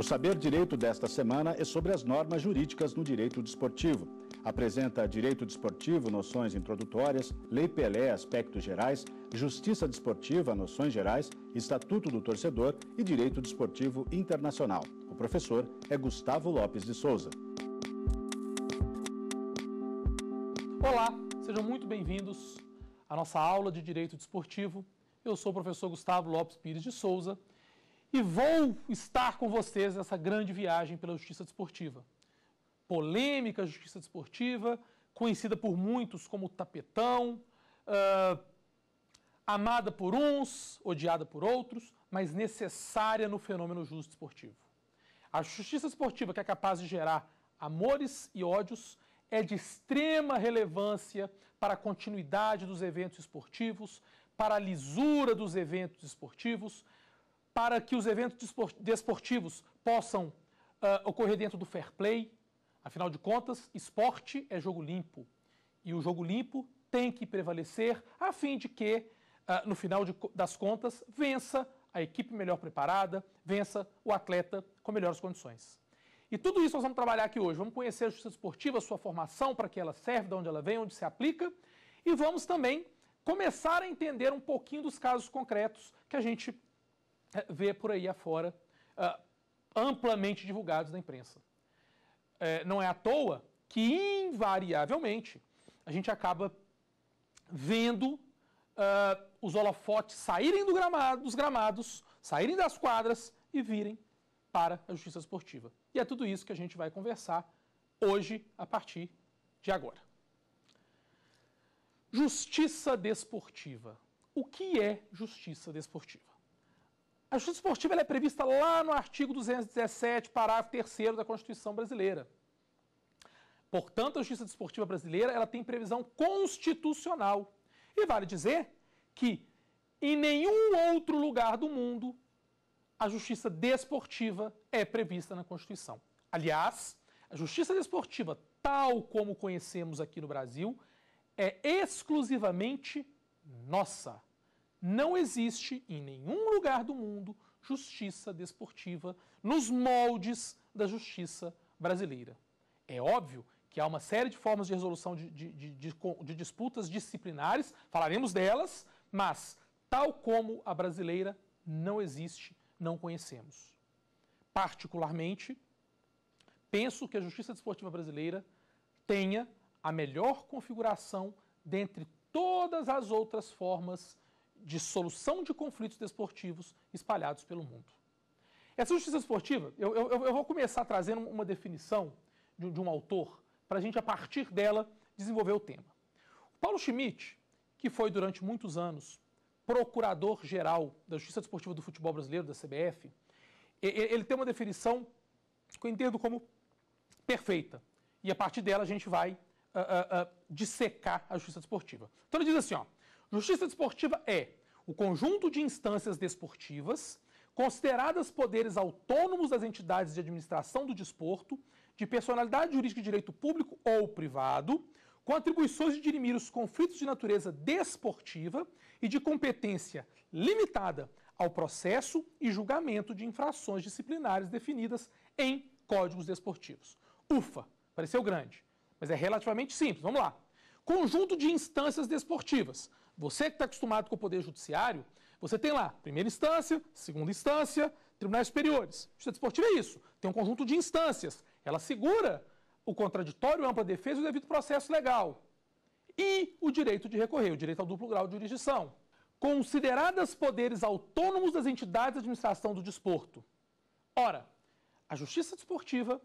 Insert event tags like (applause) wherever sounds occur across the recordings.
O Saber Direito desta semana é sobre as normas jurídicas no direito desportivo. Apresenta direito desportivo, noções introdutórias, lei Pelé, aspectos gerais, justiça desportiva, noções gerais, estatuto do torcedor e direito desportivo internacional. O professor é Gustavo Lopes de Souza. Olá, sejam muito bem-vindos à nossa aula de direito desportivo. Eu sou o professor Gustavo Lopes Pires de Souza e vou estar com vocês nessa grande viagem pela justiça desportiva. Polêmica justiça desportiva, conhecida por muitos como tapetão, uh, amada por uns, odiada por outros, mas necessária no fenômeno justo esportivo. A justiça esportiva, que é capaz de gerar amores e ódios, é de extrema relevância para a continuidade dos eventos esportivos, para a lisura dos eventos esportivos, para que os eventos desportivos possam uh, ocorrer dentro do fair play. Afinal de contas, esporte é jogo limpo. E o jogo limpo tem que prevalecer a fim de que, uh, no final de, das contas, vença a equipe melhor preparada, vença o atleta com melhores condições. E tudo isso nós vamos trabalhar aqui hoje. Vamos conhecer a justiça esportiva, sua formação, para que ela serve, de onde ela vem, onde se aplica. E vamos também começar a entender um pouquinho dos casos concretos que a gente eh, vê por aí afora uh, amplamente divulgados na imprensa. É, não é à toa que, invariavelmente, a gente acaba vendo uh, os holofotes saírem do gramado, dos gramados, saírem das quadras e virem para a justiça esportiva. E é tudo isso que a gente vai conversar hoje, a partir de agora. Justiça desportiva. O que é justiça desportiva? A justiça esportiva é prevista lá no artigo 217, parágrafo 3 da Constituição brasileira. Portanto, a justiça esportiva brasileira ela tem previsão constitucional. E vale dizer que em nenhum outro lugar do mundo a justiça desportiva é prevista na Constituição. Aliás, a justiça desportiva, tal como conhecemos aqui no Brasil, é exclusivamente nossa. Não existe em nenhum lugar do mundo justiça desportiva nos moldes da justiça brasileira. É óbvio que há uma série de formas de resolução de, de, de, de, disputas disciplinares, falaremos delas, mas, tal como a brasileira, não existe, não conhecemos. Particularmente, penso que a Justiça Desportiva Brasileira tenha a melhor configuração dentre todas as outras formas de solução de conflitos desportivos espalhados pelo mundo. Essa justiça esportiva, eu, eu, eu vou começar trazendo uma definição de, de um autor, para a gente, a partir dela, desenvolver o tema. O Paulo Schmidt, que foi durante muitos anos procurador-geral da Justiça Desportiva do Futebol Brasileiro, da CBF, ele tem uma definição que eu entendo como perfeita. E a partir dela a gente vai uh, uh, uh, dissecar a justiça desportiva. Então ele diz assim: ó, Justiça desportiva é o conjunto de instâncias desportivas consideradas poderes autônomos das entidades de administração do desporto, de personalidade jurídica de direito público ou privado, com atribuições de dirimir os conflitos de natureza desportiva e de competência limitada ao processo e julgamento de infrações disciplinares definidas em códigos desportivos. Ufa, pareceu grande, mas é relativamente simples. Vamos lá. Conjunto de instâncias desportivas você que está acostumado com o Poder Judiciário, você tem lá primeira instância, segunda instância, tribunais superiores. Justiça desportiva é isso. Tem um conjunto de instâncias. Ela segura o contraditório, ampla defesa e o devido processo legal. E o direito de recorrer, o direito ao duplo grau de jurisdição. Consideradas poderes autônomos das entidades de administração do desporto. Ora, a justiça desportiva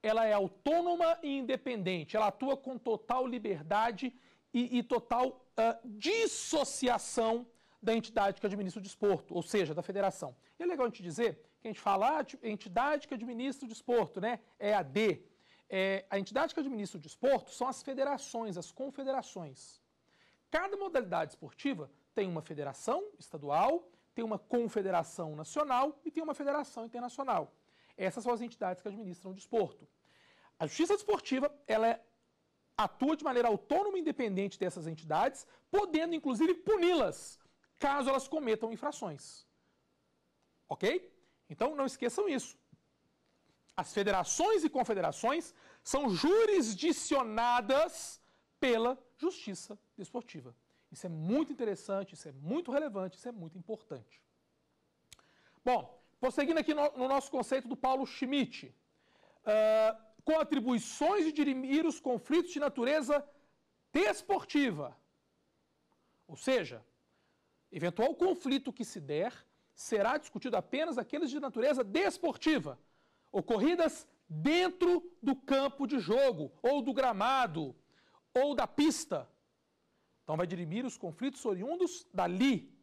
ela é autônoma e independente, ela atua com total liberdade e, e total uh, dissociação da entidade que administra o desporto, ou seja, da federação. E é legal a gente dizer que a gente fala ah, tipo, a entidade que administra o desporto, né? É a D. É, a entidade que administra o desporto são as federações, as confederações. Cada modalidade esportiva tem uma federação estadual, tem uma confederação nacional e tem uma federação internacional. Essas são as entidades que administram o desporto. A justiça desportiva ela é atua de maneira autônoma e independente dessas entidades, podendo inclusive puni-las caso elas cometam infrações. Ok? Então não esqueçam isso. As federações e confederações são jurisdicionadas pela justiça desportiva. Isso é muito interessante, isso é muito relevante, isso é muito importante. Bom, prosseguindo aqui no, no nosso conceito do Paulo Schmidt. Uh, com atribuições de dirimir os conflitos de natureza desportiva. Ou seja, eventual conflito que se der será discutido apenas aqueles de natureza desportiva, ocorridas dentro do campo de jogo, ou do gramado, ou da pista. Então vai dirimir os conflitos oriundos dali.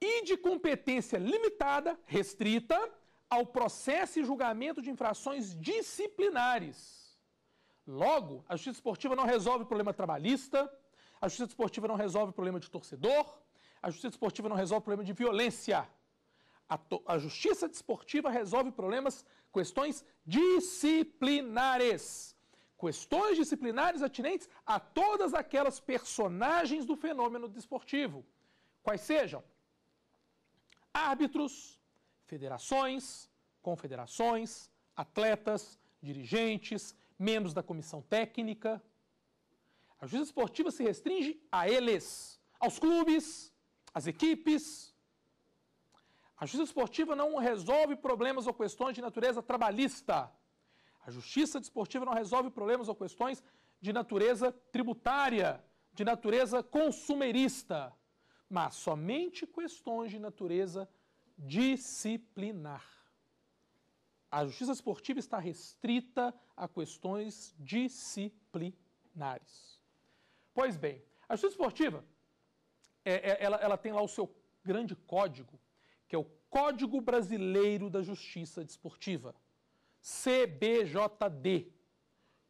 E de competência limitada, restrita, ao processo e julgamento de infrações disciplinares. Logo, a justiça esportiva não resolve o problema trabalhista, a justiça esportiva não resolve o problema de torcedor, a justiça esportiva não resolve o problema de violência. A, a justiça esportiva resolve problemas, questões disciplinares. Questões disciplinares atinentes a todas aquelas personagens do fenômeno desportivo. Quais sejam árbitros, federações, confederações, atletas, dirigentes, membros da comissão técnica. A justiça esportiva se restringe a eles, aos clubes, às equipes. A justiça esportiva não resolve problemas ou questões de natureza trabalhista. A justiça esportiva não resolve problemas ou questões de natureza tributária, de natureza consumerista, mas somente questões de natureza disciplinar. A justiça esportiva está restrita a questões disciplinares. Pois bem, a justiça esportiva, é, é, ela, ela tem lá o seu grande código, que é o Código Brasileiro da Justiça Desportiva, CBJD,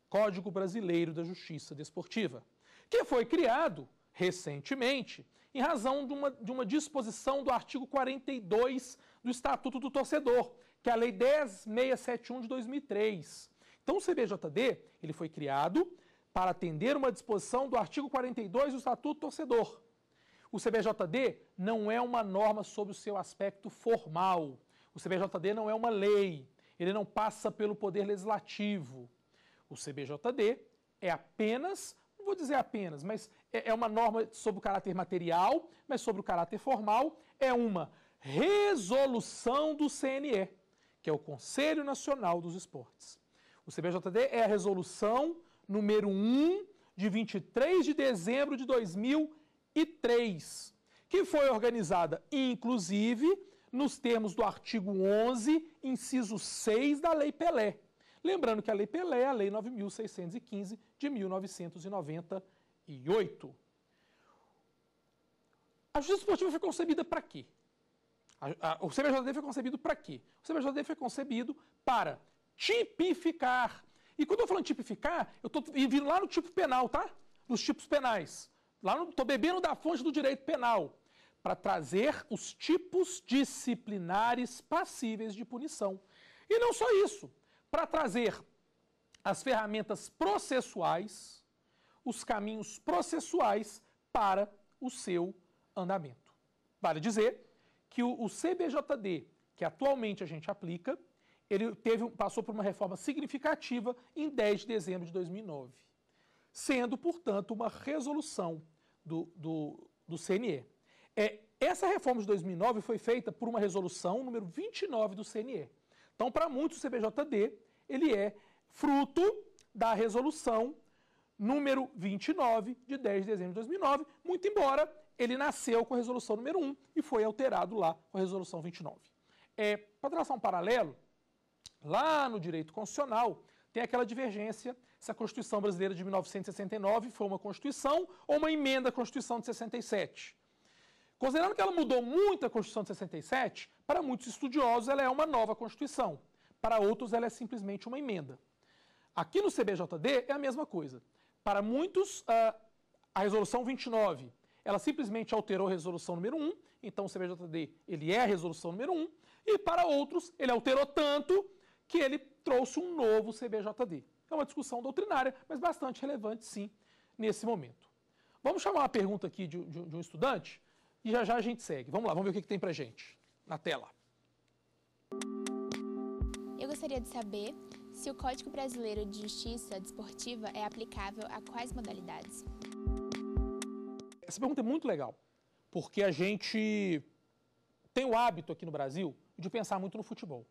Código Brasileiro da Justiça Desportiva, que foi criado recentemente em razão de uma, de uma disposição do artigo 42 do Estatuto do Torcedor, que é a Lei 10671 de 2003. Então, o CBJD ele foi criado para atender uma disposição do artigo 42 do Estatuto do Torcedor. O CBJD não é uma norma sobre o seu aspecto formal. O CBJD não é uma lei. Ele não passa pelo Poder Legislativo. O CBJD é apenas vou dizer apenas, mas é, é uma norma sobre o caráter material, mas sobre o caráter formal, é uma resolução do CNE, que é o Conselho Nacional dos Esportes. O CBJD é a resolução número 1 de 23 de dezembro de 2003, que foi organizada, inclusive, nos termos do artigo 11, inciso 6 da Lei Pelé Lembrando que a Lei Pelé é a Lei 9.615 de 1998. A justiça esportiva foi concebida para quê? A, a, o CBJD foi concebido para quê? O CBJD foi concebido para tipificar. E quando eu falo em tipificar, eu estou vindo lá no tipo penal, tá? Nos tipos penais. Lá estou bebendo da fonte do direito penal para trazer os tipos disciplinares passíveis de punição. E não só isso para trazer as ferramentas processuais, os caminhos processuais para o seu andamento. Vale dizer que o, CBJD, que atualmente a gente aplica, ele teve, passou por uma reforma significativa em 10 de dezembro de 2009, sendo, portanto, uma resolução do, do, do CNE. É, essa reforma de 2009 foi feita por uma resolução número 29 do CNE. Então, para muitos, o CBJD ele é fruto da resolução número 29 de 10 de dezembro de 2009, muito embora ele nasceu com a resolução número 1 e foi alterado lá com a resolução 29. É, para traçar um paralelo, lá no direito constitucional tem aquela divergência se a Constituição brasileira de 1969 foi uma Constituição ou uma emenda à Constituição de 67. Considerando que ela mudou muito a Constituição de 67, para muitos estudiosos, ela é uma nova Constituição. Para outros, ela é simplesmente uma emenda. Aqui no CBJD é a mesma coisa. Para muitos, ah, a Resolução 29, ela simplesmente alterou a Resolução número 1, então o CBJD, ele é a Resolução número 1, e para outros, ele alterou tanto que ele trouxe um novo CBJD. É uma discussão doutrinária, mas bastante relevante, sim, nesse momento. Vamos chamar uma pergunta aqui de, de, de um estudante e já já a gente segue. Vamos lá, vamos ver o que, que tem para gente na tela. Eu gostaria de saber se o Código Brasileiro de Justiça Desportiva é aplicável a quais modalidades? Essa pergunta é muito legal, porque a gente tem o hábito aqui no Brasil de pensar muito no futebol.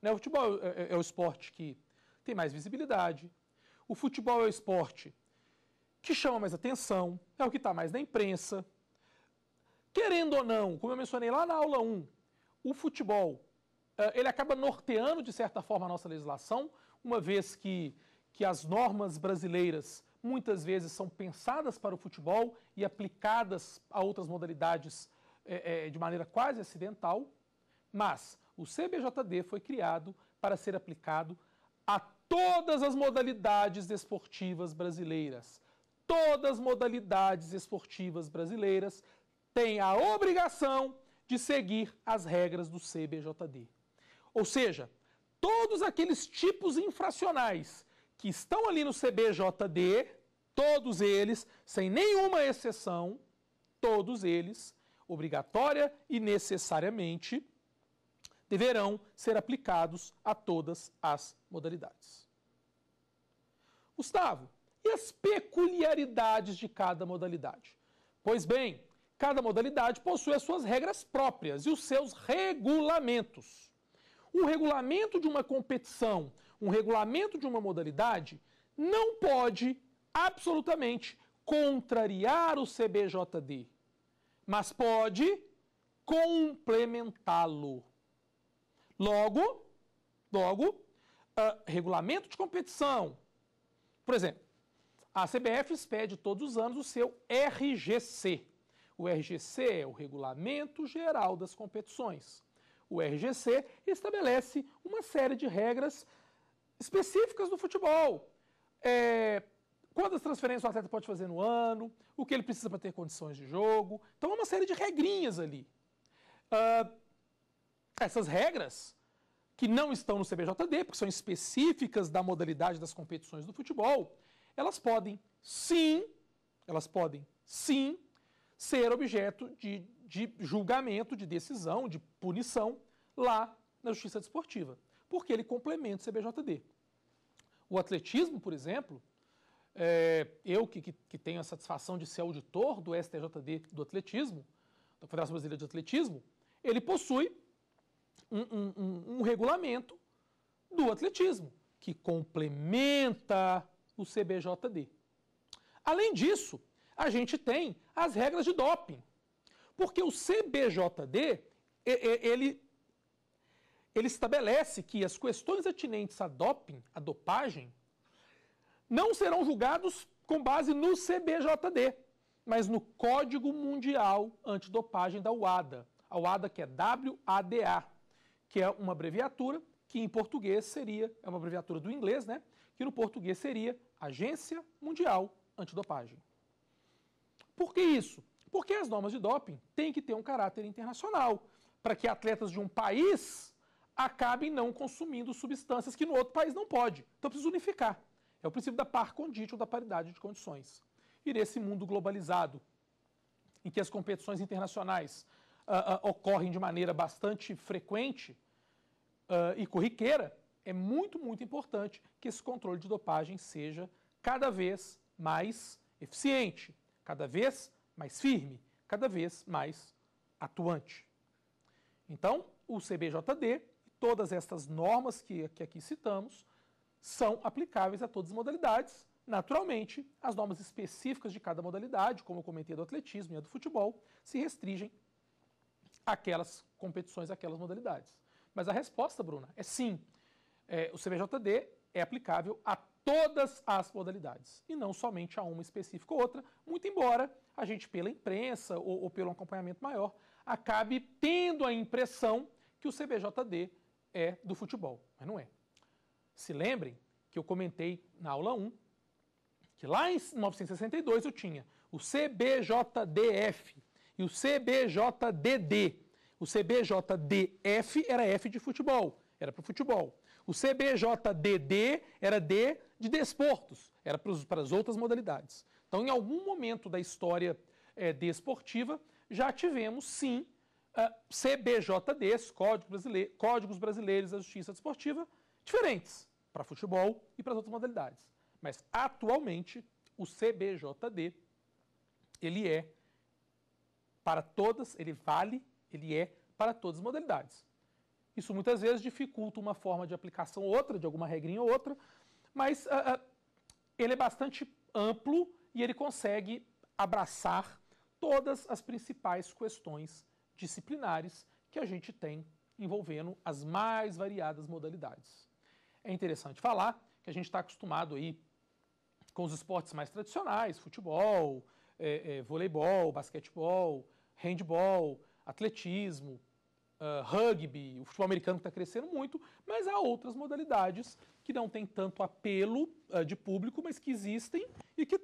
Né? O futebol é, é, é o esporte que tem mais visibilidade, o futebol é o esporte que chama mais atenção, é o que está mais na imprensa. Querendo ou não, como eu mencionei lá na aula 1, o futebol eh, ele acaba norteando, de certa forma, a nossa legislação, uma vez que, que as normas brasileiras muitas vezes são pensadas para o futebol e aplicadas a outras modalidades é, é, de maneira quase acidental, mas o CBJD foi criado para ser aplicado a todas as modalidades esportivas brasileiras. Todas as modalidades esportivas brasileiras têm a obrigação de seguir as regras do CBJD. Ou seja, todos aqueles tipos infracionais que estão ali no CBJD, todos eles, sem nenhuma exceção, todos eles, obrigatória e necessariamente, deverão ser aplicados a todas as modalidades. Gustavo, e as peculiaridades de cada modalidade? Pois bem, Cada modalidade possui as suas regras próprias e os seus regulamentos. O regulamento de uma competição, um regulamento de uma modalidade, não pode absolutamente contrariar o CBJD, mas pode complementá-lo. Logo, logo, uh, regulamento de competição. Por exemplo, a CBF expede todos os anos o seu RGC, o RGC é o Regulamento Geral das Competições. O RGC estabelece uma série de regras específicas do futebol. É, quantas transferências o atleta pode fazer no ano, o que ele precisa para ter condições de jogo. Então, é uma série de regrinhas ali. Uh, essas regras, que não estão no CBJD, porque são específicas da modalidade das competições do futebol, elas podem sim, elas podem sim ser objeto de, de julgamento, de decisão, de punição lá na justiça desportiva, porque ele complementa o CBJD. O atletismo, por exemplo, é, eu que, que, que, tenho a satisfação de ser auditor do STJD do atletismo, da Federação Brasileira de Atletismo, ele possui um, um, um, um regulamento do atletismo que complementa o CBJD. Além disso, a gente tem as regras de doping. Porque o CBJD, ele, ele estabelece que as questões atinentes a doping, a dopagem, não serão julgados com base no CBJD, mas no Código Mundial Antidopagem da UADA. A UADA que é WADA, que é uma abreviatura que em português seria, é uma abreviatura do inglês, né? Que no português seria Agência Mundial Antidopagem. Por que isso? Porque as normas de doping têm que ter um caráter internacional, para que atletas de um país acabem não consumindo substâncias que no outro país não pode. Então precisa unificar. É o princípio da par conditio, da paridade de condições. E nesse mundo globalizado, em que as competições internacionais uh, uh, ocorrem de maneira bastante frequente uh, e corriqueira, é muito, muito importante que esse controle de dopagem seja cada vez mais eficiente cada vez mais firme, cada vez mais atuante. Então, o CBJD e todas estas normas que, que aqui citamos são aplicáveis a todas as modalidades. Naturalmente, as normas específicas de cada modalidade, como eu comentei do atletismo e a do futebol, se restringem àquelas competições, àquelas modalidades. Mas a resposta, Bruna, é sim. É, o CBJD é aplicável a todas as modalidades e não somente a uma específica ou outra, muito embora a gente, pela imprensa ou, ou pelo acompanhamento maior, acabe tendo a impressão que o CBJD é do futebol, mas não é. Se lembrem que eu comentei na aula 1 que lá em 1962 eu tinha o CBJDF e o CBJDD. O CBJDF era F de futebol, era para o futebol. O CBJDD era D de desportos, era para as outras modalidades. Então, em algum momento da história é, desportiva, já tivemos, sim, eh, CBJDs, Código Brasileiro, Códigos Brasileiros da Justiça Desportiva, diferentes para futebol e para as outras modalidades. Mas, atualmente, o CBJD, ele é para todas, ele vale, ele é para todas as modalidades. Isso muitas vezes dificulta uma forma de aplicação ou outra, de alguma regrinha ou outra, mas uh, uh, ele é bastante amplo e ele consegue abraçar todas as principais questões disciplinares que a gente tem envolvendo as mais variadas modalidades. É interessante falar que a gente está acostumado aí com os esportes mais tradicionais, futebol, é, é, voleibol, basquetebol, handball, atletismo, uh, rugby, o futebol americano está crescendo muito, mas há outras modalidades que não têm tanto apelo uh, de público, mas que existem e que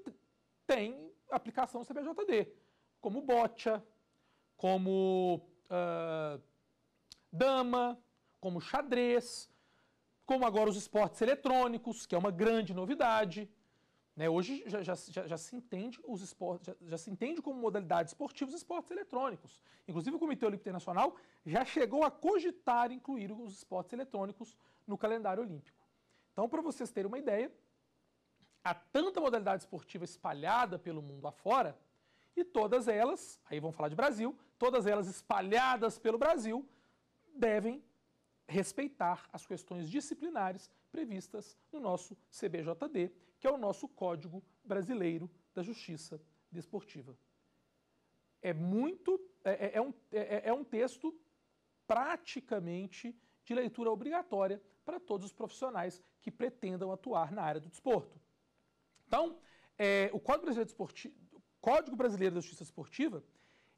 têm aplicação no CBJD, como bocha, como uh, dama, como xadrez, como agora os esportes eletrônicos, que é uma grande novidade. Né? Hoje já, já, já, já, se entende os esportes, já, se entende como modalidade esportiva os esportes eletrônicos. Inclusive o Comitê Olímpico Internacional já chegou a cogitar incluir os esportes eletrônicos no calendário olímpico. Então, para vocês terem uma ideia, há tanta modalidade esportiva espalhada pelo mundo afora, e todas elas, aí vamos falar de Brasil, todas elas espalhadas pelo Brasil, devem respeitar as questões disciplinares previstas no nosso CBJD que é o nosso Código Brasileiro da Justiça Desportiva. É muito. É, é, é um, é, é, é um texto praticamente de leitura obrigatória para todos os profissionais que pretendam atuar na área do desporto. Então, é, o Código Brasileiro, Desportivo, Código Brasileiro da Justiça Esportiva,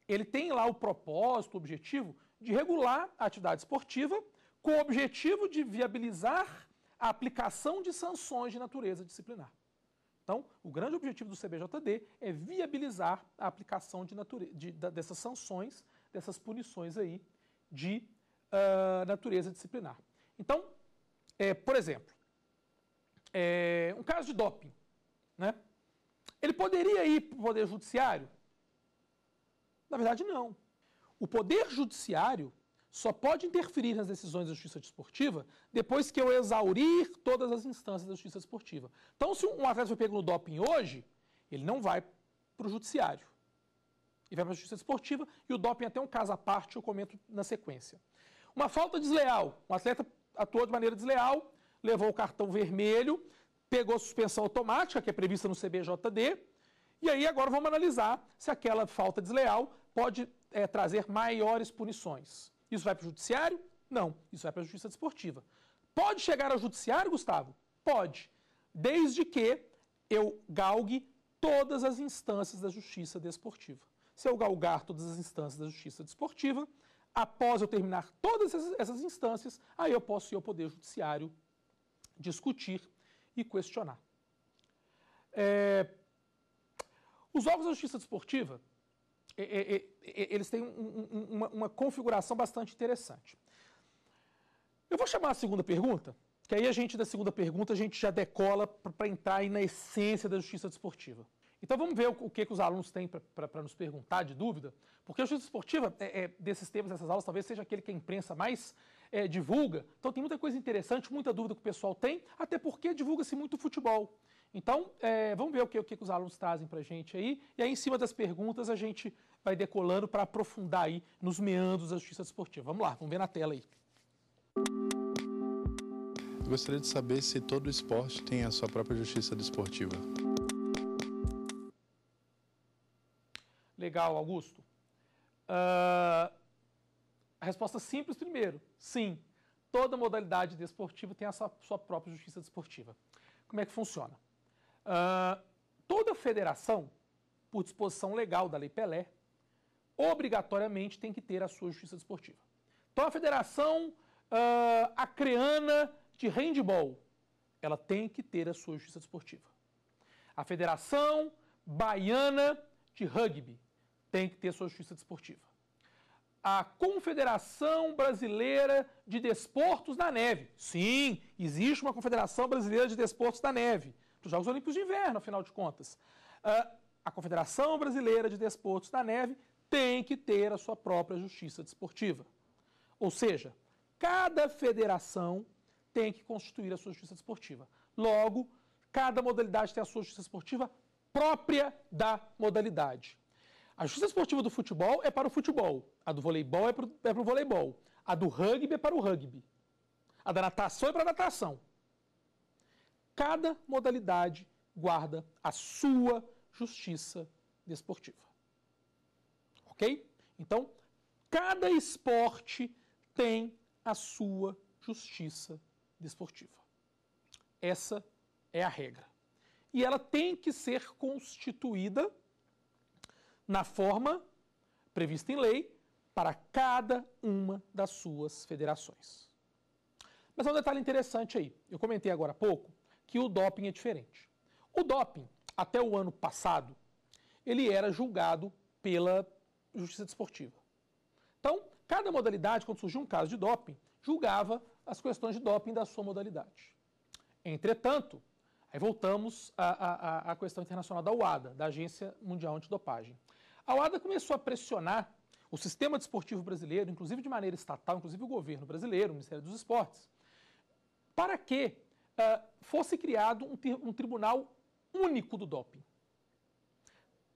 ele tem lá o propósito, o objetivo de regular a atividade esportiva com o objetivo de viabilizar a aplicação de sanções de natureza disciplinar. Então, o grande objetivo do CBJD é viabilizar a aplicação de de, de, dessas sanções, dessas punições aí de uh, natureza disciplinar. Então, é, por exemplo, é, um caso de doping, né? Ele poderia ir para o Poder Judiciário? Na verdade, não. O Poder Judiciário só pode interferir nas decisões da justiça desportiva depois que eu exaurir todas as instâncias da justiça desportiva. Então, se um atleta foi pego no doping hoje, ele não vai para o judiciário. Ele vai para a justiça desportiva e o doping é até um caso à parte, eu comento na sequência. Uma falta desleal. Um atleta atuou de maneira desleal, levou o cartão vermelho, pegou a suspensão automática, que é prevista no CBJD, e aí agora vamos analisar se aquela falta desleal pode é, trazer maiores punições. Isso vai para o judiciário? Não. Isso vai para a justiça desportiva. Pode chegar ao judiciário, Gustavo? Pode. Desde que eu galgue todas as instâncias da justiça desportiva. Se eu galgar todas as instâncias da justiça desportiva, após eu terminar todas essas instâncias, aí eu posso ir ao Poder Judiciário discutir e questionar. É... Os órgãos da justiça desportiva eles têm uma, uma, configuração bastante interessante. Eu vou chamar a segunda pergunta, que aí a gente, da segunda pergunta, a gente já decola para entrar aí na essência da justiça desportiva. Então vamos ver o que, que os alunos têm para nos perguntar de dúvida, porque a justiça esportiva, é, é, desses temas, dessas aulas, talvez seja aquele que a imprensa mais é, divulga. Então tem muita coisa interessante, muita dúvida que o pessoal tem, até porque divulga-se muito futebol. Então, é, vamos ver o que, o que os alunos trazem para a gente aí. E aí, em cima das perguntas, a gente vai decolando para aprofundar aí nos meandros da justiça esportiva. Vamos lá, vamos ver na tela aí. Eu gostaria de saber se todo esporte tem a sua própria justiça desportiva. Legal, Augusto. Uh, a resposta simples primeiro, sim. Toda modalidade desportiva tem a sua, sua própria justiça desportiva. Como é que funciona? Ah, toda federação, por disposição legal da Lei Pelé, obrigatoriamente tem que ter a sua justiça desportiva. Então a federação uh, ah, acreana de handball, ela tem que ter a sua justiça desportiva. A federação baiana de rugby tem que ter a sua justiça desportiva. A Confederação Brasileira de Desportos da Neve. Sim, existe uma Confederação Brasileira de Desportos da Neve para os Jogos Olímpicos de Inverno, afinal de contas. Uh, a Confederação Brasileira de Desportos da Neve tem que ter a sua própria justiça desportiva. Ou seja, cada federação tem que constituir a sua justiça desportiva. Logo, cada modalidade tem a sua justiça esportiva própria da modalidade. A justiça esportiva do futebol é para o futebol, a do voleibol é para o, é voleibol, a do rugby é para o rugby, a da natação é para a natação cada modalidade guarda a sua justiça desportiva. Ok? Então, cada esporte tem a sua justiça desportiva. Essa é a regra. E ela tem que ser constituída na forma prevista em lei para cada uma das suas federações. Mas há um detalhe interessante aí. Eu comentei agora há pouco que o doping é diferente. O doping, até o ano passado, ele era julgado pela Justiça Desportiva. Então, cada modalidade, quando surgia um caso de doping, julgava as questões de doping da sua modalidade. Entretanto, aí voltamos à, à, à questão internacional da UADA, da Agência Mundial Antidopagem. A UADA começou a pressionar o sistema desportivo brasileiro, inclusive de maneira estatal, inclusive o governo brasileiro, o Ministério dos Esportes, para que uh, fosse criado um, um tribunal único do doping,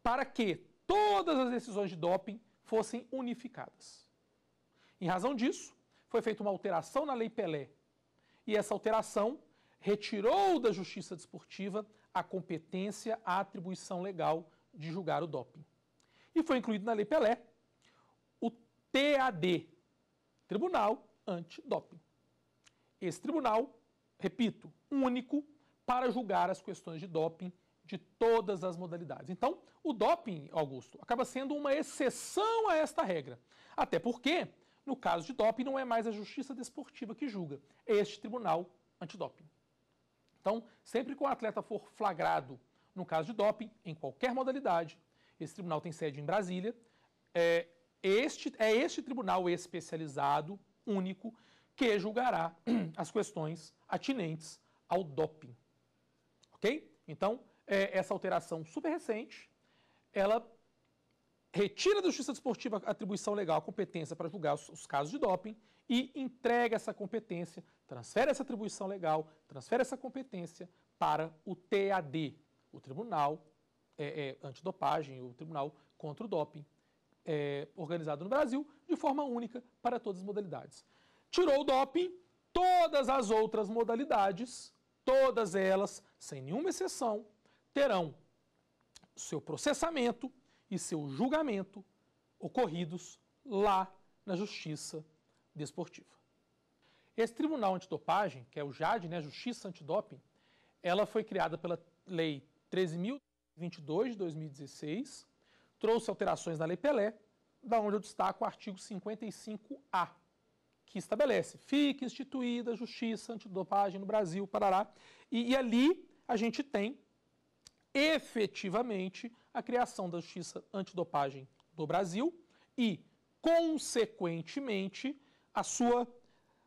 para que todas as decisões de doping fossem unificadas. Em razão disso, foi feita uma alteração na Lei Pelé, e essa alteração retirou da justiça desportiva a competência, a atribuição legal de julgar o doping. E foi incluído na Lei Pelé o TAD, Tribunal Antidoping. Esse tribunal repito, único para julgar as questões de doping de todas as modalidades. Então, o doping, Augusto, acaba sendo uma exceção a esta regra. Até porque, no caso de doping, não é mais a justiça desportiva que julga, é este tribunal antidoping. Então, sempre que o atleta for flagrado no caso de doping, em qualquer modalidade, esse tribunal tem sede em Brasília, é este, é este tribunal especializado, único, que julgará (clears throat) as questões atinentes ao doping. Ok? Então, é, essa alteração super recente, ela retira da Justiça Desportiva a atribuição legal, a competência para julgar os, os casos de doping e entrega essa competência, transfere essa atribuição legal, transfere essa competência para o TAD, o Tribunal é, é, Antidopagem, o Tribunal contra o Doping, é, organizado no Brasil, de forma única para todas as modalidades tirou o doping, todas as outras modalidades, todas elas, sem nenhuma exceção, terão seu processamento e seu julgamento ocorridos lá na Justiça Desportiva. Esse Tribunal Antidopagem, que é o JAD, né, Justiça Antidoping, ela foi criada pela Lei 13.022 de 2016, trouxe alterações na Lei Pelé, da onde eu destaco o artigo 55A, que estabelece, fica instituída a justiça antidopagem no Brasil, Parará, e, e ali a gente tem efetivamente a criação da justiça antidopagem do Brasil e, consequentemente, a sua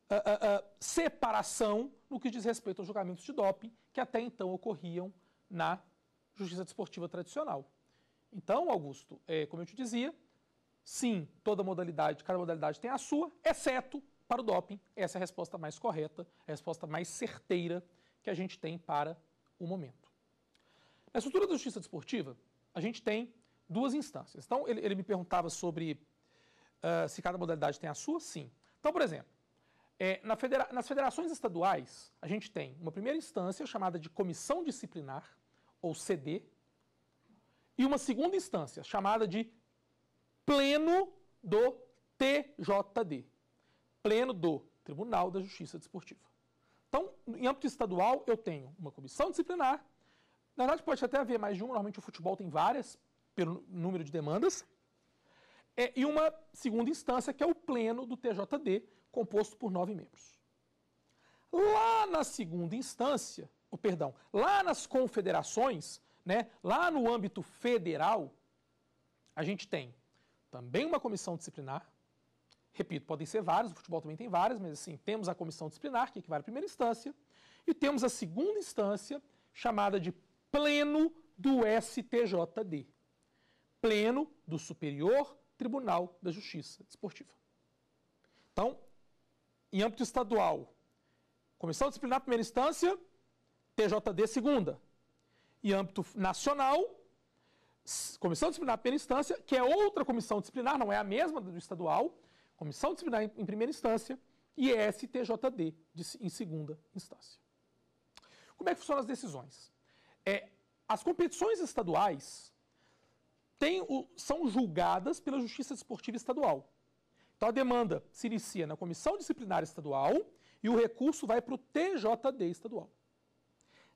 a, a, a separação no que diz respeito aos julgamentos de doping que até então ocorriam na justiça desportiva tradicional. Então, Augusto, é, como eu te dizia, Sim, toda modalidade, cada modalidade tem a sua, exceto para o doping. Essa é a resposta mais correta, a resposta mais certeira que a gente tem para o momento. Na estrutura da justiça desportiva, a gente tem duas instâncias. Então, ele, ele me perguntava sobre uh, se cada modalidade tem a sua? Sim. Então, por exemplo, é, na federa nas federações estaduais, a gente tem uma primeira instância chamada de comissão disciplinar, ou CD, e uma segunda instância chamada de pleno do TJD pleno do Tribunal da Justiça Desportiva. Então, em âmbito estadual, eu tenho uma comissão disciplinar. Na verdade, pode até haver mais de uma, normalmente o futebol tem várias, pelo número de demandas. É, e uma segunda instância, que é o pleno do TJD, composto por nove membros. Lá na segunda instância, o oh, perdão, lá nas confederações, né, lá no âmbito federal, a gente tem também uma comissão disciplinar. Repito, podem ser várias, o futebol também tem várias, mas assim, temos a comissão disciplinar, que equivale à primeira instância, e temos a segunda instância, chamada de pleno do STJD pleno do Superior Tribunal da Justiça Desportiva. Então, em âmbito estadual, Comissão Disciplinar Primeira Instância, TJD Segunda. Em âmbito nacional, comissão disciplinar primeira instância, que é outra comissão disciplinar, não é a mesma do estadual, comissão disciplinar em, primeira instância e STJD de, em segunda instância. Como é que funcionam as decisões? É, as competições estaduais o, são julgadas pela Justiça Desportiva Estadual. Então a demanda se inicia na Comissão Disciplinar Estadual e o recurso vai para o TJD estadual.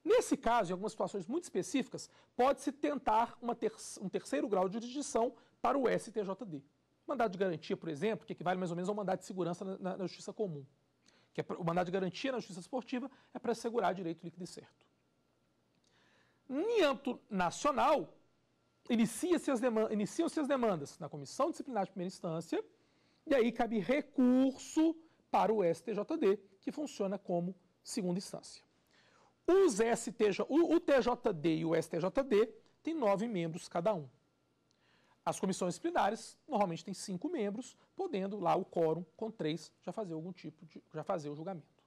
Nesse caso, em algumas situações muito específicas, pode-se tentar ter um terceiro grau de jurisdição para o STJD. Mandado de garantia, por exemplo, que equivale mais ou menos ao mandado de segurança na, na, na justiça comum. Que é o mandado de garantia na justiça esportiva é para assegurar direito líquido e certo. Em âmbito nacional, inicia-se as iniciam-se as demandas na Comissão Disciplinar de Primeira Instância, e aí cabe recurso para o STJD, que funciona como segunda instância. Os STJ, o, o TJD e o STJD têm nove membros cada um. As comissões disciplinares normalmente têm cinco membros, podendo lá o quórum com três já fazer algum tipo de já fazer o julgamento.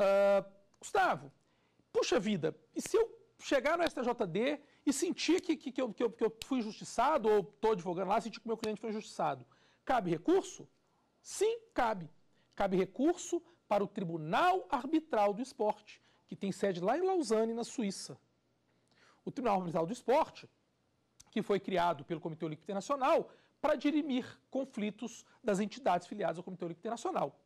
Uh, Gustavo, puxa vida, e se eu chegar no STJD e sentir que, que, que, eu, que, eu, que eu fui injustiçado ou estou advogando lá, sentir que meu cliente foi injustiçado, cabe recurso? Sim, cabe. Cabe recurso para o Tribunal Arbitral do Esporte, que tem sede lá em Lausanne, na Suíça. O Tribunal Arbitral do Esporte, que foi criado pelo Comitê Olímpico Internacional para dirimir conflitos das entidades filiadas ao Comitê Olímpico Internacional.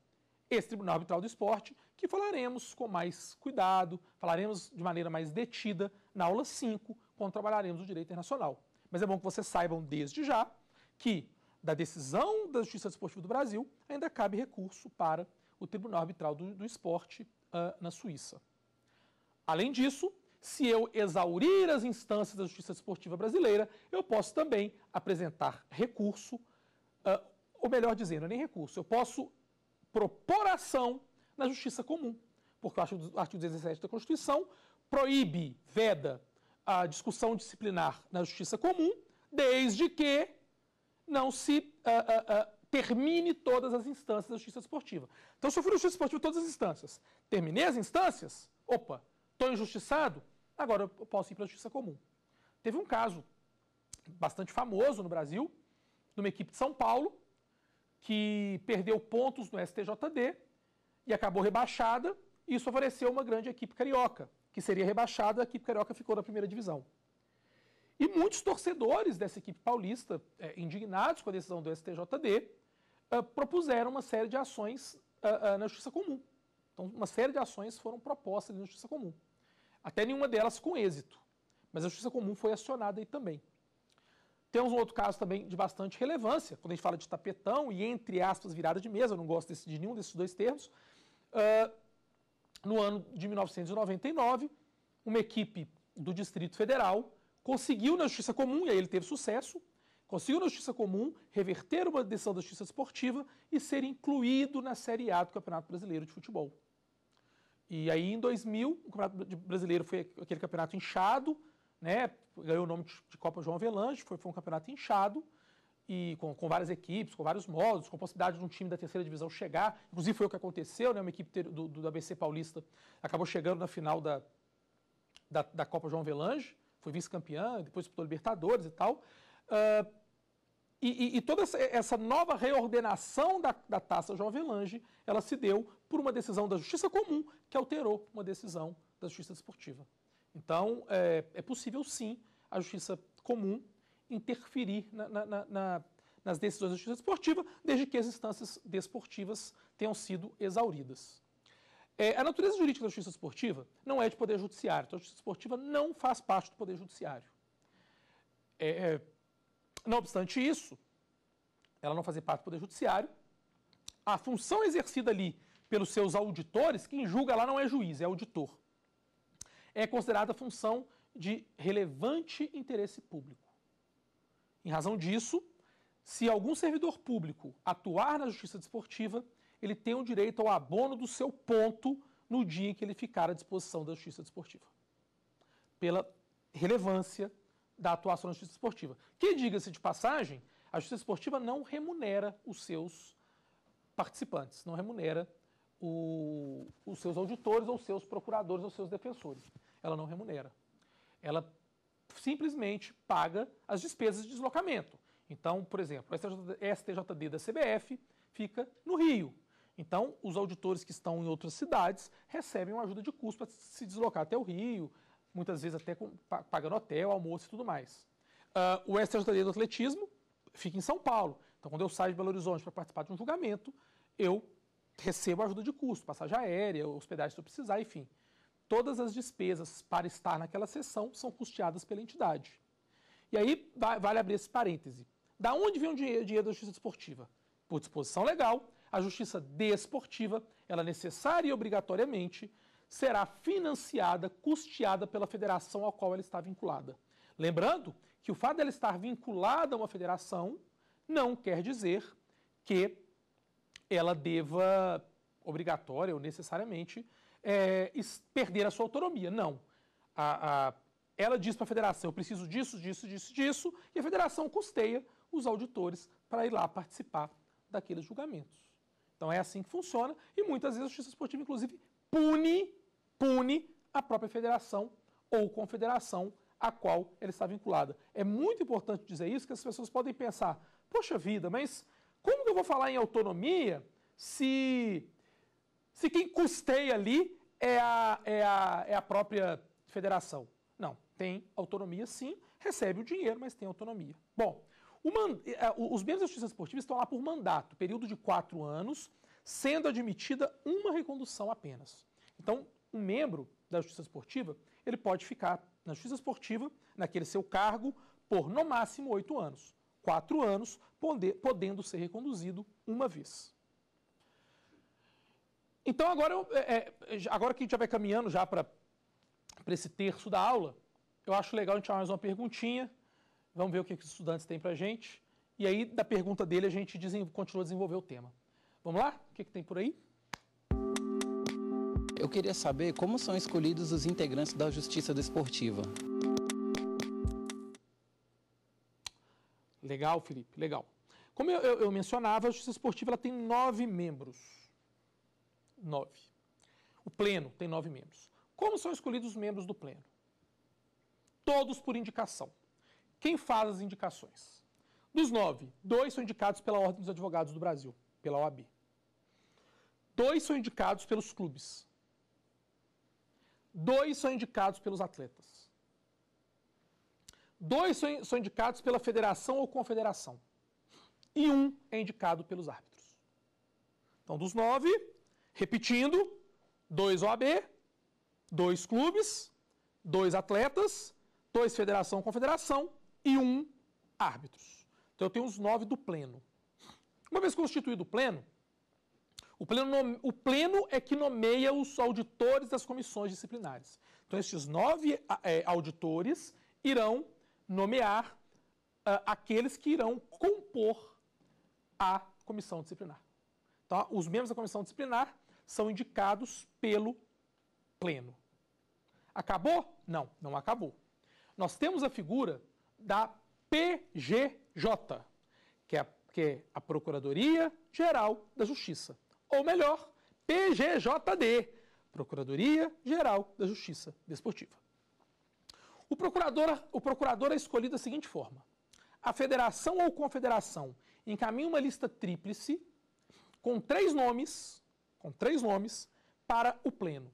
Esse Tribunal Arbitral do Esporte, que falaremos com mais cuidado, falaremos de maneira mais detida na aula 5, quando trabalharemos o direito internacional. Mas é bom que vocês saibam desde já que da decisão da Justiça Desportiva do Brasil ainda cabe recurso para o Tribunal Arbitral do, do Esporte uh, na Suíça. Além disso, se eu exaurir as instâncias da Justiça Esportiva Brasileira, eu posso também apresentar recurso, ah, ou melhor dizendo, nem recurso, eu posso propor ação na Justiça Comum, porque o artigo 17 da Constituição proíbe, veda a discussão disciplinar na Justiça Comum, desde que não se uh, uh, uh, termine todas as instâncias da Justiça Esportiva. Então, se eu fui na Justiça Esportiva todas as instâncias, terminei as instâncias, opa, Estou injustiçado? Agora eu posso ir para a justiça comum. Teve um caso bastante famoso no Brasil, numa equipe de São Paulo, que perdeu pontos no STJD e acabou rebaixada. E isso favoreceu uma grande equipe carioca, que seria rebaixada, a equipe carioca ficou na primeira divisão. E muitos torcedores dessa equipe paulista, eh, indignados com a decisão do STJD, eh, propuseram uma série de ações eh, na Justiça Comum. Então, uma série de ações foram propostas na Justiça Comum. Até nenhuma delas com êxito, mas a Justiça Comum foi acionada aí também. Temos um outro caso também de bastante relevância, quando a gente fala de tapetão e, entre aspas, virada de mesa, eu não gosto desse, de nenhum desses dois termos. Uh, no ano de 1999, uma equipe do Distrito Federal conseguiu na Justiça Comum, e aí ele teve sucesso, conseguiu na Justiça Comum reverter uma decisão da Justiça Esportiva e ser incluído na Série A do Campeonato Brasileiro de Futebol. E aí em 2000, o Campeonato Brasileiro foi aquele campeonato inchado, né? Ganhou o nome de Copa João Avelange, foi, foi um campeonato inchado e com, com, várias equipes, com vários modos, com a possibilidade de um time da terceira divisão chegar. Inclusive foi o que aconteceu, né? Uma equipe ter, do, do ABC Paulista acabou chegando na final da, da, da Copa João Avelange, foi vice-campeã, depois disputou Libertadores e tal. Uh, e, e, e toda essa, essa nova reordenação da, da taça Lange, ela se deu por uma decisão da Justiça Comum, que alterou uma decisão da Justiça Desportiva. Então, é, é possível sim a Justiça Comum interferir na, na, na, nas decisões da Justiça Desportiva, desde que as instâncias desportivas tenham sido exauridas. É, a natureza jurídica da Justiça Desportiva não é de poder judiciário, então a Justiça Desportiva não faz parte do poder judiciário. É, é não obstante isso, ela não fazia parte do Poder Judiciário, a função exercida ali pelos seus auditores, quem julga lá não é juiz, é auditor, é considerada função de relevante interesse público. Em razão disso, se algum servidor público atuar na justiça desportiva, ele tem o direito ao abono do seu ponto no dia em que ele ficar à disposição da justiça desportiva, pela relevância da atuação da justiça esportiva. Que, diga-se de passagem, a justiça esportiva não remunera os seus participantes, não remunera o, os seus auditores, ou seus procuradores, ou seus defensores. Ela não remunera. Ela simplesmente paga as despesas de deslocamento. Então, por exemplo, o STJD da CBF fica no Rio. Então, os auditores que estão em outras cidades recebem uma ajuda de custo para se deslocar até o Rio, muitas vezes até com, pagando hotel, almoço e tudo mais. Uh, o STJD do atletismo fica em São Paulo. Então, quando eu saio de Belo Horizonte para participar de um julgamento, eu recebo ajuda de custo, passagem aérea, hospedagem se eu precisar, enfim. Todas as despesas para estar naquela sessão são custeadas pela entidade. E aí vale abrir esse parêntese. Da onde vem o dinheiro da justiça esportiva? Por disposição legal, a justiça desportiva, ela é necessária e obrigatoriamente será financiada, custeada pela federação ao qual ela está vinculada. Lembrando que o fato dela estar vinculada a uma federação não quer dizer que ela deva, obrigatória ou necessariamente, é, perder a sua autonomia. Não. A, a, ela diz para a federação: eu preciso disso, disso, disso, disso, e a federação custeia os auditores para ir lá participar daqueles julgamentos. Então é assim que funciona e muitas vezes a justiça esportiva, inclusive, pune, pune a própria federação ou confederação a qual ele está vinculada. É muito importante dizer isso, que as pessoas podem pensar: poxa vida, mas como que eu vou falar em autonomia se, se quem custeia ali é a, é, a, é a própria federação? Não, tem autonomia sim, recebe o dinheiro, mas tem autonomia. Bom, man, é, é, os membros da justiça esportiva estão lá por mandato, período de quatro anos, sendo admitida uma recondução apenas. Então, um membro da justiça esportiva, ele pode ficar na justiça esportiva, naquele seu cargo, por no máximo oito anos. Quatro anos, podendo ser reconduzido uma vez. Então, agora, eu, é, é agora que a gente já vai caminhando já para esse terço da aula, eu acho legal a gente fazer mais uma perguntinha. Vamos ver o que os estudantes têm para a gente. E aí, da pergunta dele, a gente continua a desenvolver o tema. Vamos lá? O que, que tem por aí? Eu queria saber como são escolhidos os integrantes da Justiça Desportiva. Legal, Felipe, legal. Como eu, eu, eu mencionava, a Justiça Esportiva ela tem nove membros. Nove. O Pleno tem nove membros. Como são escolhidos os membros do Pleno? Todos por indicação. Quem faz as indicações? Dos nove, dois são indicados pela Ordem dos Advogados do Brasil, pela OAB. Dois são indicados pelos clubes dois são indicados pelos atletas. Dois são indicados pela federação ou confederação. E um é indicado pelos árbitros. Então, dos nove, repetindo, dois OAB, dois clubes, dois atletas, dois federação confederação e um árbitros. Então, eu tenho os nove do pleno. Uma vez constituído o pleno, o pleno, o pleno é que nomeia os auditores das comissões disciplinares. Então, estes nove é, auditores irão nomear uh, aqueles que irão compor a comissão disciplinar. Então, os membros da comissão disciplinar são indicados pelo pleno. Acabou? Não, não acabou. Nós temos a figura da PGJ, que é a, que é a Procuradoria Geral da Justiça ou melhor, PGJD, Procuradoria Geral da Justiça Desportiva. O procurador, o procurador é escolhido da seguinte forma: a federação ou confederação encaminha uma lista tríplice com três nomes, com três nomes para o pleno.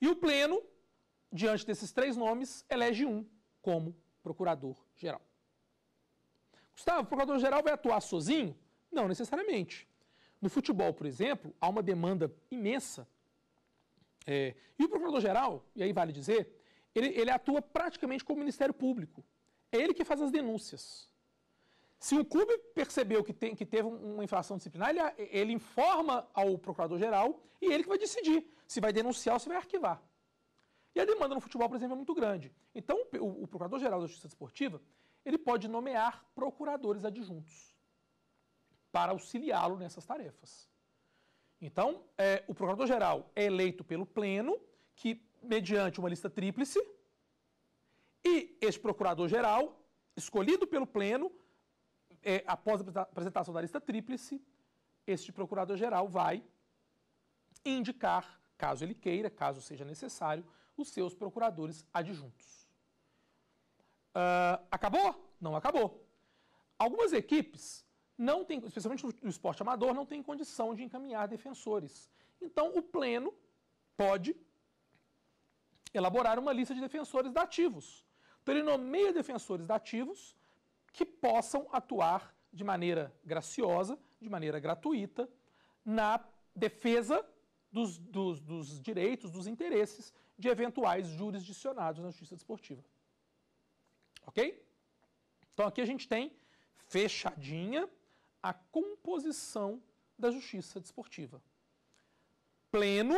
E o pleno, diante desses três nomes, elege um como procurador geral. Gustavo, o procurador geral vai atuar sozinho? Não necessariamente. No futebol, por exemplo, há uma demanda imensa. É, e o procurador-geral, e aí vale dizer, ele, ele atua praticamente como Ministério Público. É ele que faz as denúncias. Se o clube percebeu que, tem, que teve uma infração disciplinar, ele, ele informa ao procurador-geral e ele que vai decidir se vai denunciar ou se vai arquivar. E a demanda no futebol, por exemplo, é muito grande. Então, o, o procurador-geral da Justiça Desportiva, ele pode nomear procuradores adjuntos para auxiliá-lo nessas tarefas. Então, é, o procurador-geral é eleito pelo Pleno, que mediante uma lista tríplice, e este procurador-geral, escolhido pelo Pleno, é, após a apresentação da lista tríplice, este procurador-geral vai indicar, caso ele queira, caso seja necessário, os seus procuradores adjuntos. Uh, acabou? Não acabou. Algumas equipes não tem, especialmente no esporte amador, não tem condição de encaminhar defensores. Então, o pleno pode elaborar uma lista de defensores dativos. Então, ele nomeia defensores dativos que possam atuar de maneira graciosa, de maneira gratuita, na defesa dos, dos, dos direitos, dos interesses de eventuais jurisdicionados na justiça desportiva. Ok? Então, aqui a gente tem fechadinha a composição da justiça desportiva. Pleno,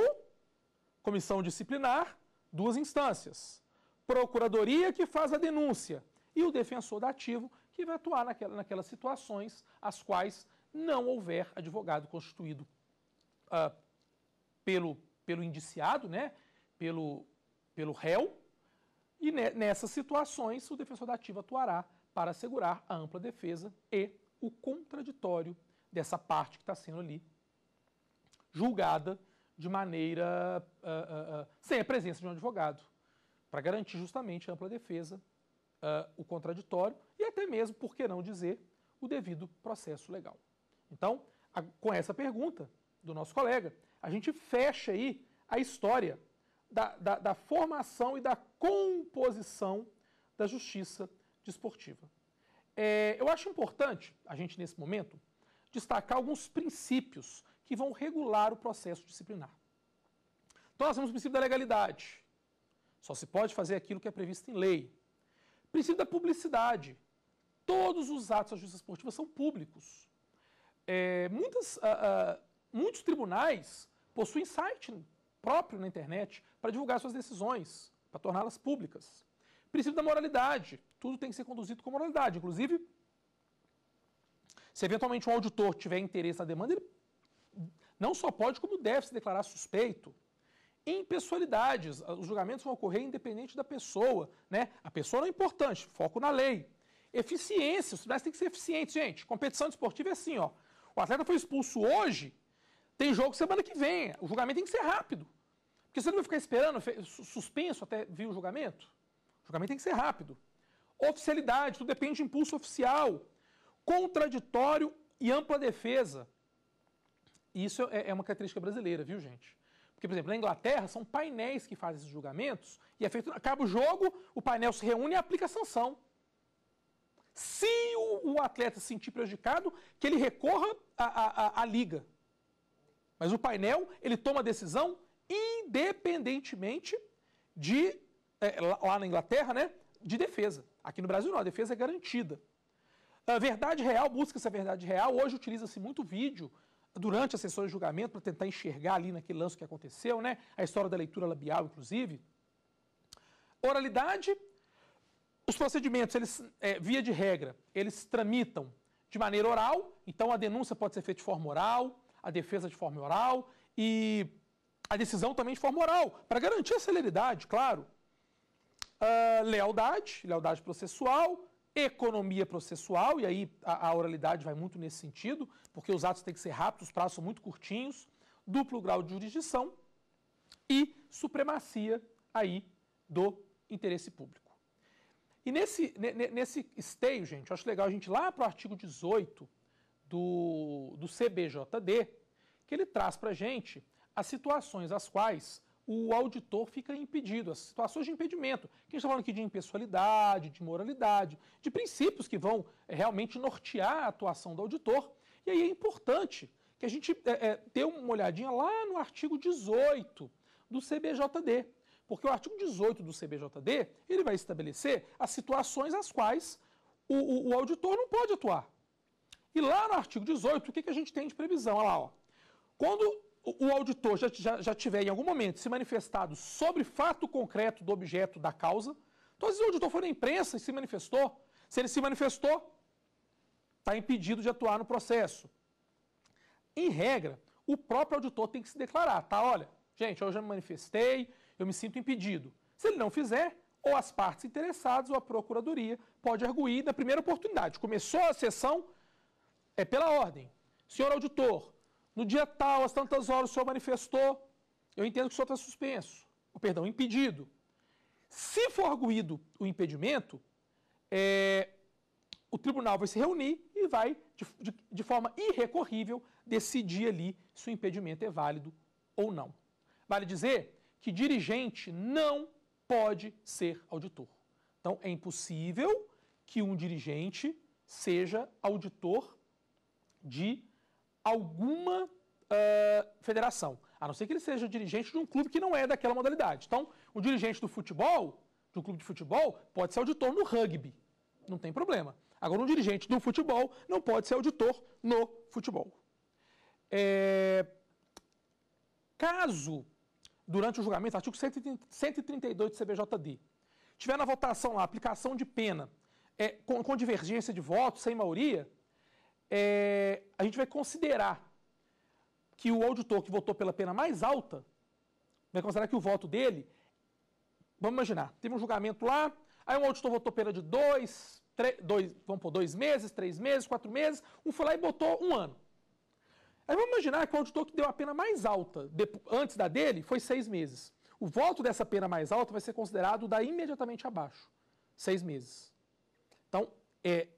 comissão disciplinar, duas instâncias. Procuradoria, que faz a denúncia, e o defensor da ativo, que vai atuar naquela, naquelas situações as quais não houver advogado constituído ah, pelo, pelo indiciado, né, pelo, pelo réu, e nessas situações o defensor da ativa atuará para assegurar a ampla defesa e o contraditório dessa parte que está sendo ali julgada de maneira uh, uh, uh, sem a presença de um advogado, para garantir justamente a ampla defesa, o contraditório e até mesmo, por que não dizer, o devido processo legal. Então, a, com essa pergunta do nosso colega, a gente fecha aí a história da, da, da formação e da composição da justiça desportiva. É, eu acho importante a gente, nesse momento, destacar alguns princípios que vão regular o processo disciplinar. Então, nós temos o princípio da legalidade. Só se pode fazer aquilo que é previsto em lei. O princípio da publicidade. Todos os atos da justiça esportiva são públicos. É, muitas, uh, uh, muitos tribunais possuem site próprio na internet para divulgar suas decisões, para torná-las públicas princípio da moralidade. Tudo tem que ser conduzido com moralidade. Inclusive, se eventualmente um auditor tiver interesse na demanda, ele não só pode, como deve se declarar suspeito. Impessoalidades, os julgamentos vão ocorrer independente da pessoa, né? A pessoa não é importante, foco na lei. Eficiência, os tribunais têm que ser eficientes, gente. Competição desportiva é assim, ó. O atleta foi expulso hoje, tem jogo semana que vem. O julgamento tem que ser rápido. Porque você não vai ficar esperando, suspenso até vir o julgamento. O julgamento tem que ser rápido. Oficialidade, tudo depende de impulso oficial. Contraditório e ampla defesa. Isso é, é, uma característica brasileira, viu, gente? Porque, por exemplo, na Inglaterra são painéis que fazem esses julgamentos e é feito, acaba o jogo, o painel se reúne e aplica a sanção. Se o, o atleta se sentir prejudicado, que ele recorra à, à liga. Mas o painel, ele toma a decisão independentemente de é, lá na Inglaterra, né? De defesa. Aqui no Brasil não, a defesa é garantida. A verdade real, busca essa verdade real. Hoje utiliza-se muito vídeo durante as sessões de julgamento para tentar enxergar ali naquele lance que aconteceu, né? A história da leitura labial, inclusive. Oralidade, os procedimentos, eles, é, via de regra, eles tramitam de maneira oral, então a denúncia pode ser feita de forma oral, a defesa de forma oral e a decisão também de forma oral, para garantir a celeridade, claro uh, lealdade, lealdade processual, economia processual, e aí a, a, oralidade vai muito nesse sentido, porque os atos têm que ser rápidos, os prazos são muito curtinhos, duplo grau de jurisdição e supremacia aí do interesse público. E nesse, nesse esteio, gente, eu acho legal a gente ir lá para o artigo 18 do, do CBJD, que ele traz para a gente as situações às quais o auditor fica impedido, as situações de impedimento. Que a gente está falando aqui de impessoalidade, de moralidade, de princípios que vão eh, realmente nortear a atuação do auditor. E aí é importante que a gente é, é, dê uma olhadinha lá no artigo 18 do CBJD. Porque o artigo 18 do CBJD, ele vai estabelecer as situações às quais o, o, o auditor não pode atuar. E lá no artigo 18, o que, que a gente tem de previsão? Olha lá, ó. Quando o auditor já, já, já, tiver em algum momento se manifestado sobre fato concreto do objeto da causa, então às vezes o auditor foi na imprensa e se manifestou. Se ele se manifestou, está impedido de atuar no processo. Em regra, o próprio auditor tem que se declarar, tá? Olha, gente, eu já me manifestei, eu me sinto impedido. Se ele não fizer, ou as partes interessadas ou a procuradoria pode arguir na primeira oportunidade. Começou a sessão, é pela ordem. Senhor auditor, no dia tal, às tantas horas, o senhor manifestou, eu entendo que o senhor está suspenso, ou perdão, impedido. Se for arguído o impedimento, é, o tribunal vai se reunir e vai, de, de, de, forma irrecorrível, decidir ali se o impedimento é válido ou não. Vale dizer que dirigente não pode ser auditor. Então, é impossível que um dirigente seja auditor de alguma uh, federação, a não ser que ele seja dirigente de um clube que não é daquela modalidade. Então, o dirigente do futebol, de um clube de futebol, pode ser auditor no rugby, não tem problema. Agora, um dirigente do futebol não pode ser auditor no futebol. É... Caso, durante o julgamento, artigo 132 do CBJD, tiver na votação lá aplicação de pena é, com, com divergência de votos, sem maioria, é, a gente vai considerar que o auditor que votou pela pena mais alta vai considerar que o voto dele. Vamos imaginar, teve um julgamento lá, aí um auditor votou pena de dois, dois, vamos por dois meses, três meses, quatro meses, um foi lá e botou um ano. Aí vamos imaginar que o auditor que deu a pena mais alta antes da dele foi seis meses. O voto dessa pena mais alta vai ser considerado da imediatamente abaixo, seis meses. Então, é,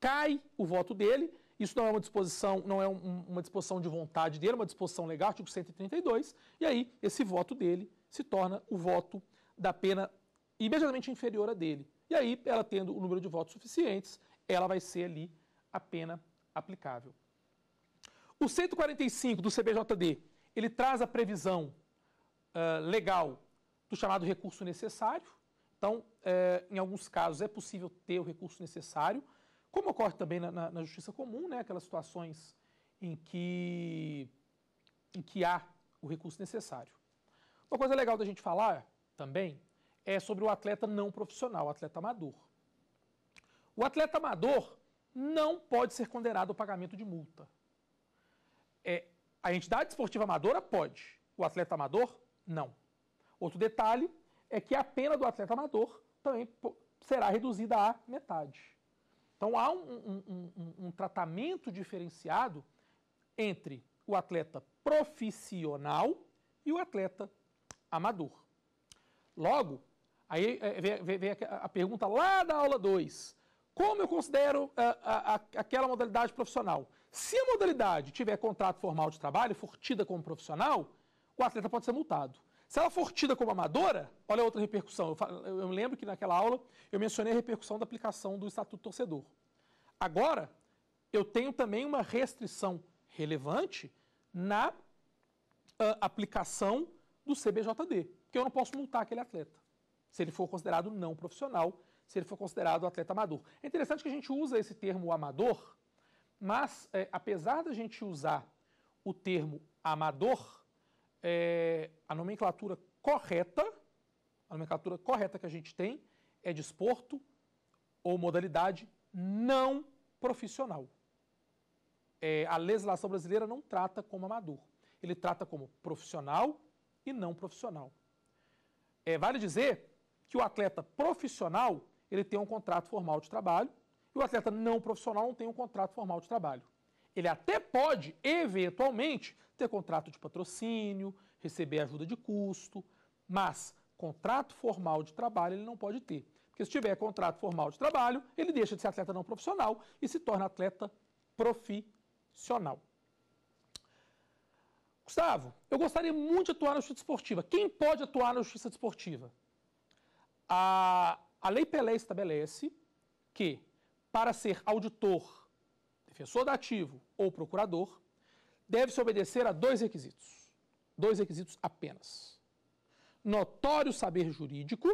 cai o voto dele. Isso não é uma disposição, não é um, uma disposição de vontade dele, é uma disposição legal, artigo 132, e aí esse voto dele se torna o voto da pena imediatamente inferior a dele. E aí, ela tendo o número de votos suficientes, ela vai ser ali a pena aplicável. O 145 do CBJD, ele traz a previsão uh, legal do chamado recurso necessário. Então, uh, em alguns casos, é possível ter o recurso necessário, como ocorre também na, na, na justiça comum, né, aquelas situações em que, em que há o recurso necessário. Uma coisa legal da gente falar também é sobre o atleta não profissional, o atleta amador. O atleta amador não pode ser condenado ao pagamento de multa. É, a entidade esportiva amadora pode, o atleta amador, não. Outro detalhe é que a pena do atleta amador também será reduzida à metade. Então há um, um, um, um tratamento diferenciado entre o atleta profissional e o atleta amador. Logo, aí é, vem a pergunta lá da aula 2. Como eu considero é, a, a, aquela modalidade profissional? Se a modalidade tiver contrato formal de trabalho, furtida como profissional, o atleta pode ser multado. Se ela for tida como amadora, olha outra repercussão. Eu, eu lembro que naquela aula eu mencionei a repercussão da aplicação do Estatuto Torcedor. Agora, eu tenho também uma restrição relevante na uh, aplicação do CBJD, que eu não posso multar aquele atleta, se ele for considerado não profissional, se ele for considerado atleta amador. É interessante que a gente usa esse termo amador, mas é, apesar da gente usar o termo amador, é, a nomenclatura correta, a nomenclatura correta que a gente tem é desporto ou modalidade não profissional. É, a legislação brasileira não trata como amador, ele trata como profissional e não profissional. É, vale dizer que o atleta profissional ele tem um contrato formal de trabalho e o atleta não profissional não tem um contrato formal de trabalho. Ele até pode, eventualmente, ter contrato de patrocínio, receber ajuda de custo, mas contrato formal de trabalho ele não pode ter. Porque se tiver contrato formal de trabalho, ele deixa de ser atleta não profissional e se torna atleta profissional. Gustavo, eu gostaria muito de atuar na justiça esportiva. Quem pode atuar na justiça esportiva? A, a Lei Pelé estabelece que, para ser auditor defensor da ativo ou procurador, deve-se obedecer a dois requisitos. Dois requisitos apenas: notório saber jurídico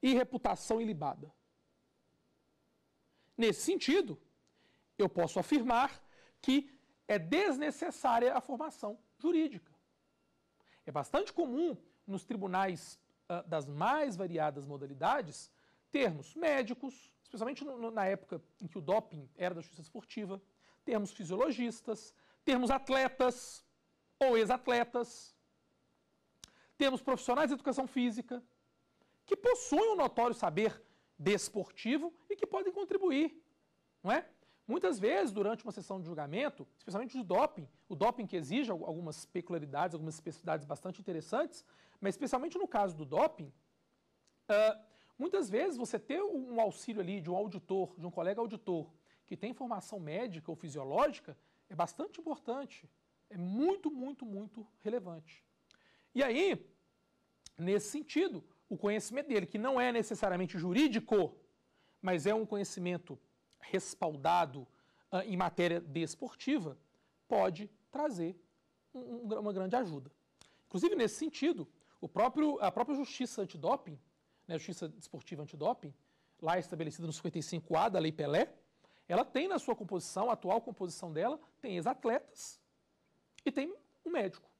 e reputação ilibada. Nesse sentido, eu posso afirmar que é desnecessária a formação jurídica. É bastante comum nos tribunais uh, das mais variadas modalidades termos médicos, especialmente no, na época em que o doping era da justiça esportiva, termos fisiologistas, termos atletas ou ex-atletas, temos profissionais de educação física, que possuem um notório saber desportivo e que podem contribuir, não é? Muitas vezes, durante uma sessão de julgamento, especialmente de doping, o doping que exige algumas peculiaridades, algumas especificidades bastante interessantes, mas especialmente no caso do doping, uh, Muitas vezes você ter um auxílio ali de um auditor, de um colega auditor, que tem formação médica ou fisiológica, é bastante importante. É muito, muito, muito relevante. E aí, nesse sentido, o conhecimento dele, que não é necessariamente jurídico, mas é um conhecimento respaldado uh, em matéria desportiva, pode trazer um, um, uma grande ajuda. Inclusive, nesse sentido, próprio, a própria Justiça Antidoping né, Justiça Desportiva Antidoping, lá estabelecida no 55A da Lei Pelé, ela tem na sua composição, a atual composição dela, tem ex-atletas e tem um médico.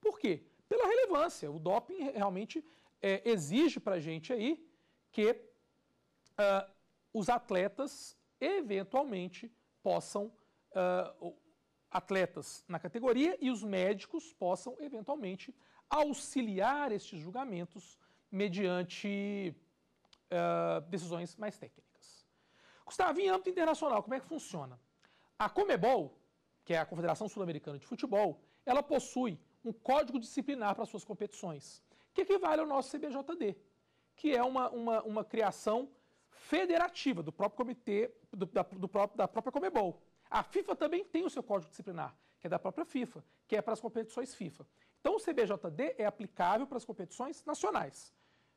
Por quê? Pela relevância. O doping realmente é, exige para a gente aí que uh, os atletas eventualmente possam, uh, atletas na categoria e os médicos possam eventualmente auxiliar estes julgamentos mediante uh, decisões mais técnicas. Gustavo, em âmbito internacional, como é que funciona? A Comebol, que é a Confederação Sul-Americana de Futebol, ela possui um código disciplinar para suas competições, que equivale ao nosso CBJD, que é uma, uma, uma criação federativa do próprio comitê, do, da, do próprio, da própria Comebol. A FIFA também tem o seu código disciplinar, que é da própria FIFA, que é para as competições FIFA. Então o CBJD é aplicável para as competições nacionais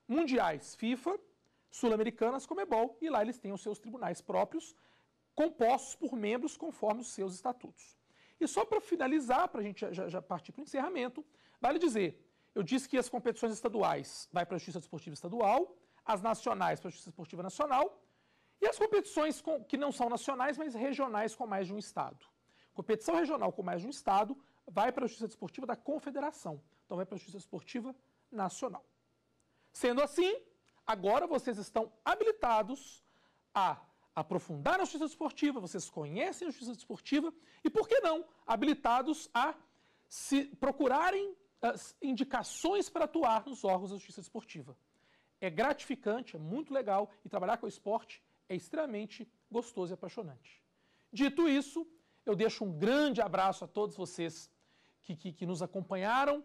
mundiais FIFA, sul-americanas Comebol, é e lá eles têm os seus tribunais próprios, compostos por membros conforme os seus estatutos. E só para finalizar, para a gente já, já partir para o encerramento, vale dizer, eu disse que as competições estaduais vai para a Justiça Desportiva Estadual, as nacionais para a Justiça Esportiva Nacional e as competições com, que não são nacionais, mas regionais com mais de um estado. Competição regional com mais de um estado vai para a Justiça Desportiva da Confederação, então vai para a Justiça Esportiva Nacional. Sendo assim, agora vocês estão habilitados a aprofundar a justiça desportiva, vocês conhecem a justiça desportiva e, por que não, habilitados a se procurarem eh, indicações para atuar nos órgãos da justiça desportiva. É gratificante, é muito legal e trabalhar com o esporte é extremamente gostoso e apaixonante. Dito isso, eu deixo um grande abraço a todos vocês que, que, que nos acompanharam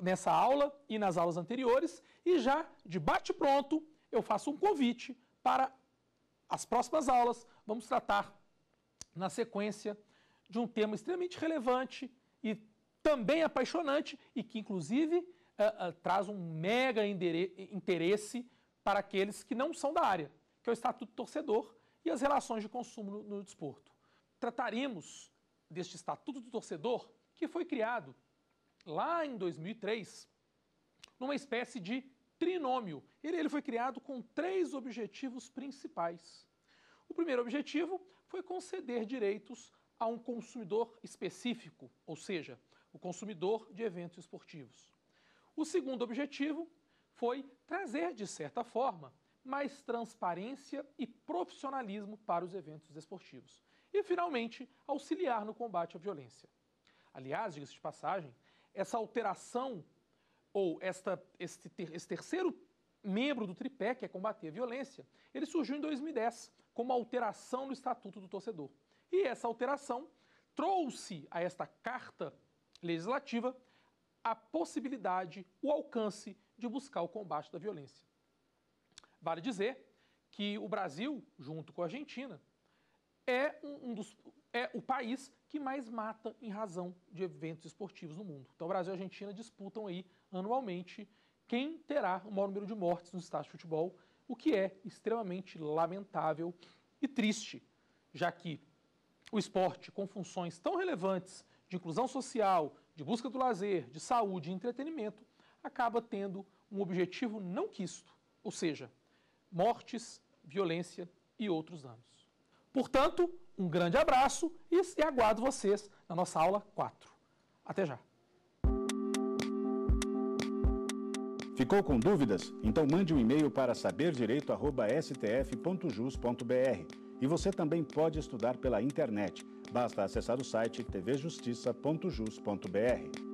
nessa aula e nas aulas anteriores e já de bate pronto eu faço um convite para as próximas aulas. Vamos tratar na sequência de um tema extremamente relevante e também apaixonante e que inclusive uh, uh, traz um mega interesse para aqueles que não são da área, que é o estatuto torcedor e as relações de consumo no, no desporto. Trataremos deste estatuto do torcedor que foi criado lá em 2003, numa espécie de trinômio. Ele foi criado com três objetivos principais. O primeiro objetivo foi conceder direitos a um consumidor específico, ou seja, o consumidor de eventos esportivos. O segundo objetivo foi trazer, de certa forma, mais transparência e profissionalismo para os eventos esportivos. E, finalmente, auxiliar no combate à violência. Aliás, diga-se de passagem, essa alteração ou esta, este, ter, esse terceiro membro do tripé, que é combater a violência, ele surgiu em 2010 como alteração no Estatuto do Torcedor. E essa alteração trouxe a esta carta legislativa a possibilidade, o alcance de buscar o combate da violência. Vale dizer que o Brasil, junto com a Argentina, é, um, um dos, é o país que mais mata em razão de eventos esportivos no mundo. Então, Brasil e Argentina disputam aí anualmente quem terá o maior número de mortes nos estádio de futebol, o que é extremamente lamentável e triste, já que o esporte, com funções tão relevantes de inclusão social, de busca do lazer, de saúde e entretenimento, acaba tendo um objetivo não quisto, ou seja, mortes, violência e outros danos. Portanto, um grande abraço e aguardo vocês na nossa aula 4. Até já! Ficou com dúvidas? Então mande um e-mail para saberdireito.stf.jus.br. E você também pode estudar pela internet. Basta acessar o site tvjustiça.jus.br.